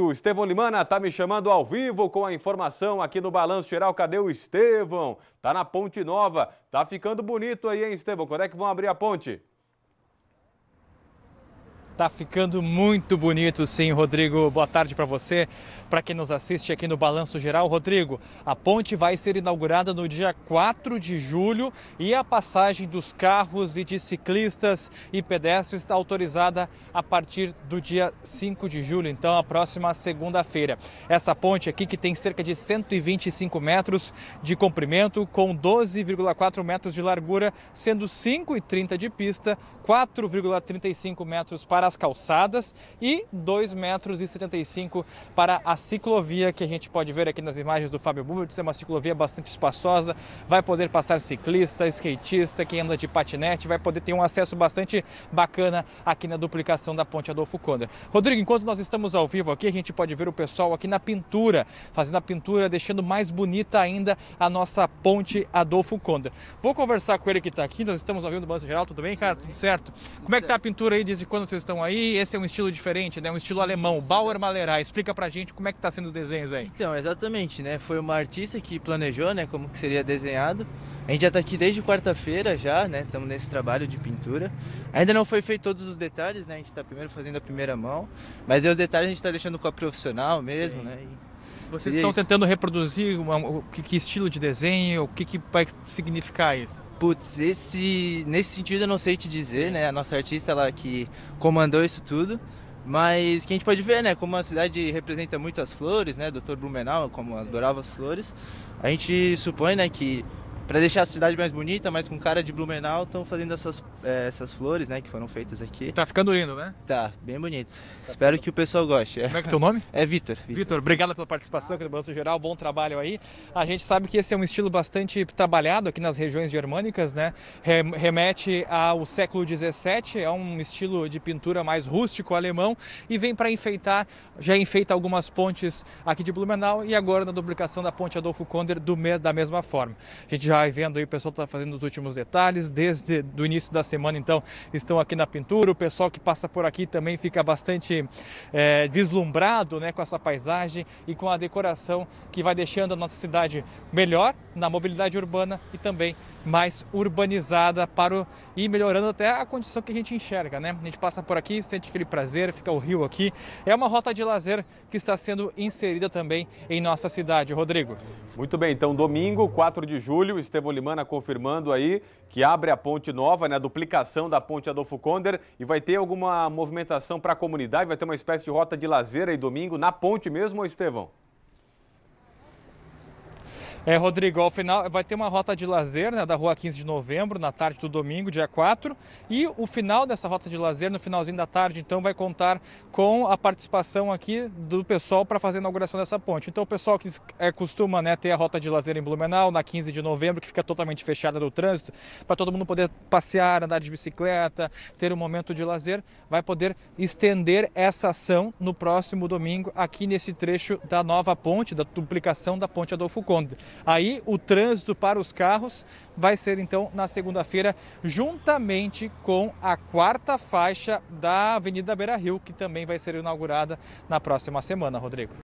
o Estevão Limana está me chamando ao vivo com a informação aqui no Balanço Geral. Cadê o Estevão? Tá na Ponte Nova. Tá ficando bonito aí, hein, Estevão? Quando é que vão abrir a ponte? Tá ficando muito bonito, sim, Rodrigo. Boa tarde para você, para quem nos assiste aqui no Balanço Geral. Rodrigo, a ponte vai ser inaugurada no dia 4 de julho e a passagem dos carros e de ciclistas e pedestres está autorizada a partir do dia 5 de julho, então a próxima segunda-feira. Essa ponte aqui que tem cerca de 125 metros de comprimento com 12,4 metros de largura, sendo 5,30 de pista, 4,35 metros para para as calçadas e 2,75 metros para a ciclovia que a gente pode ver aqui nas imagens do Fábio Bubert. É uma ciclovia bastante espaçosa, vai poder passar ciclista, skatista, quem anda de patinete, vai poder ter um acesso bastante bacana aqui na duplicação da ponte Adolfo Conde. Rodrigo, enquanto nós estamos ao vivo aqui, a gente pode ver o pessoal aqui na pintura, fazendo a pintura, deixando mais bonita ainda a nossa ponte Adolfo Conde. Vou conversar com ele que está aqui, nós estamos ao vivo do Balanço Geral, tudo bem, cara? Tudo certo? Como é que está a pintura aí, desde quando vocês estão estão aí. Esse é um estilo diferente, né? Um estilo alemão, Bauer Malerá. Explica pra gente como é que tá sendo os desenhos aí. Então, exatamente, né? Foi uma artista que planejou, né, como que seria desenhado. A gente já tá aqui desde quarta-feira já, né? Estamos nesse trabalho de pintura. Ainda não foi feito todos os detalhes, né? A gente tá primeiro fazendo a primeira mão, mas os detalhes a gente tá deixando com a profissional mesmo, Sim. né? E... Vocês estão tentando reproduzir uma, o que, que, estilo de desenho, o que, que vai significar isso? Putz, esse, nesse sentido eu não sei te dizer, né? A nossa artista ela que comandou isso tudo, mas que a gente pode ver, né? Como a cidade representa muito as flores, né? Dr. Blumenau, como adorava as flores, a gente supõe, né, que para deixar a cidade mais bonita, mais com cara de Blumenau, estão fazendo essas, é, essas flores, né, que foram feitas aqui. Tá ficando lindo, né? Tá, bem bonito. Tá Espero que o pessoal goste. Como é que é teu nome? É Vitor. Vitor, obrigado pela participação aqui do Balanço Geral, bom trabalho aí. A gente sabe que esse é um estilo bastante trabalhado aqui nas regiões germânicas, né? Remete ao século XVII, é um estilo de pintura mais rústico alemão e vem para enfeitar, já enfeita algumas pontes aqui de Blumenau e agora na duplicação da ponte Adolfo Konder do, da mesma forma. A gente já já vendo aí o pessoal está fazendo os últimos detalhes. Desde o início da semana, então, estão aqui na pintura. O pessoal que passa por aqui também fica bastante é, vislumbrado né, com essa paisagem e com a decoração que vai deixando a nossa cidade melhor na mobilidade urbana e também mais urbanizada para o, e melhorando até a condição que a gente enxerga, né? A gente passa por aqui, sente aquele prazer, fica o rio aqui. É uma rota de lazer que está sendo inserida também em nossa cidade, Rodrigo. Muito bem, então domingo, 4 de julho, Estevão Limana confirmando aí que abre a ponte nova, né, a duplicação da ponte Adolfo Conder e vai ter alguma movimentação para a comunidade, vai ter uma espécie de rota de lazer aí domingo na ponte mesmo, Estevão? É, Rodrigo, ao final vai ter uma rota de lazer né, da rua 15 de novembro, na tarde do domingo, dia 4. E o final dessa rota de lazer, no finalzinho da tarde, então, vai contar com a participação aqui do pessoal para fazer a inauguração dessa ponte. Então, o pessoal que é, costuma né, ter a rota de lazer em Blumenau, na 15 de novembro, que fica totalmente fechada do trânsito, para todo mundo poder passear, andar de bicicleta, ter um momento de lazer, vai poder estender essa ação no próximo domingo, aqui nesse trecho da nova ponte, da duplicação da ponte Adolfo Conde. Aí o trânsito para os carros vai ser então na segunda-feira, juntamente com a quarta faixa da Avenida Beira Rio, que também vai ser inaugurada na próxima semana, Rodrigo.